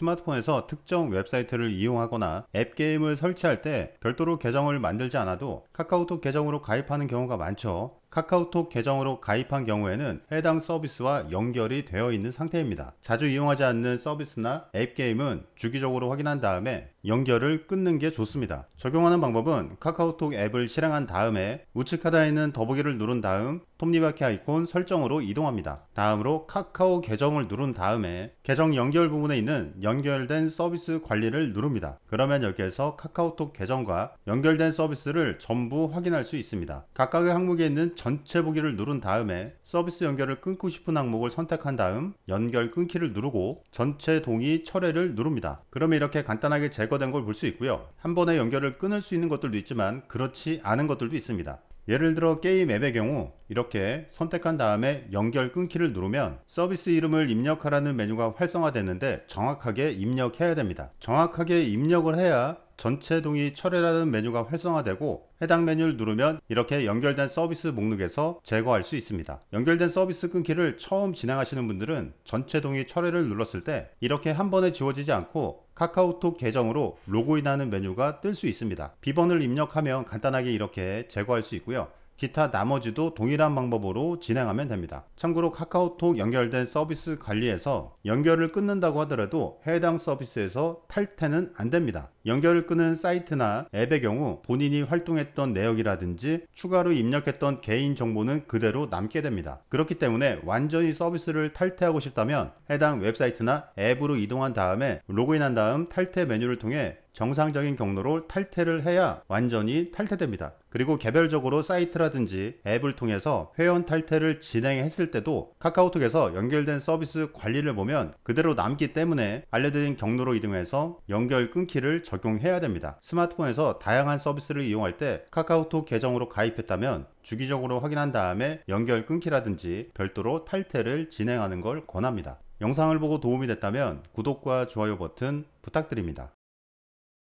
스마트폰에서 특정 웹사이트를 이용하거나 앱 게임을 설치할 때 별도로 계정을 만들지 않아도 카카오톡 계정으로 가입하는 경우가 많죠. 카카오톡 계정으로 가입한 경우에는 해당 서비스와 연결이 되어 있는 상태입니다. 자주 이용하지 않는 서비스나 앱 게임은 주기적으로 확인한 다음에 연결을 끊는 게 좋습니다. 적용하는 방법은 카카오톡 앱을 실행한 다음에 우측 하단에 있는 더보기를 누른 다음 톱니바퀴 아이콘 설정으로 이동합니다. 다음으로 카카오 계정을 누른 다음에 계정 연결 부분에 있는 연결된 서비스 관리를 누릅니다. 그러면 여기에서 카카오톡 계정과 연결된 서비스를 전부 확인할 수 있습니다. 각각의 항목에 있는 전체 보기를 누른 다음에 서비스 연결을 끊고 싶은 항목을 선택한 다음 연결 끊기를 누르고 전체 동의 철회를 누릅니다. 그러면 이렇게 간단하게 제거된 걸 볼 수 있고요. 한 번에 연결을 끊을 수 있는 것들도 있지만 그렇지 않은 것들도 있습니다. 예를 들어 게임 앱의 경우 이렇게 선택한 다음에 연결 끊기를 누르면 서비스 이름을 입력하라는 메뉴가 활성화되는데 정확하게 입력해야 됩니다. 정확하게 입력을 해야 전체 동의 철회라는 메뉴가 활성화되고 해당 메뉴를 누르면 이렇게 연결된 서비스 목록에서 제거할 수 있습니다. 연결된 서비스 끊기를 처음 진행하시는 분들은 전체 동의 철회를 눌렀을 때 이렇게 한 번에 지워지지 않고 카카오톡 계정으로 로그인하는 메뉴가 뜰 수 있습니다. 비번을 입력하면 간단하게 이렇게 제거할 수 있고요. 기타 나머지도 동일한 방법으로 진행하면 됩니다. 참고로 카카오톡 연결된 서비스 관리에서 연결을 끊는다고 하더라도 해당 서비스에서 탈퇴는 안 됩니다. 연결을 끊은 사이트나 앱의 경우 본인이 활동했던 내역이라든지 추가로 입력했던 개인 정보는 그대로 남게 됩니다. 그렇기 때문에 완전히 서비스를 탈퇴하고 싶다면 해당 웹사이트나 앱으로 이동한 다음에 로그인한 다음 탈퇴 메뉴를 통해 정상적인 경로로 탈퇴를 해야 완전히 탈퇴됩니다. 그리고 개별적으로 사이트라든지 앱을 통해서 회원 탈퇴를 진행했을 때도 카카오톡에서 연결된 서비스 관리를 보면 그대로 남기 때문에 알려드린 경로로 이동해서 연결 끊기를 적용해야 됩니다. 스마트폰에서 다양한 서비스를 이용할 때 카카오톡 계정으로 가입했다면 주기적으로 확인한 다음에 연결 끊기라든지 별도로 탈퇴를 진행하는 걸 권합니다. 영상을 보고 도움이 됐다면 구독과 좋아요 버튼 부탁드립니다.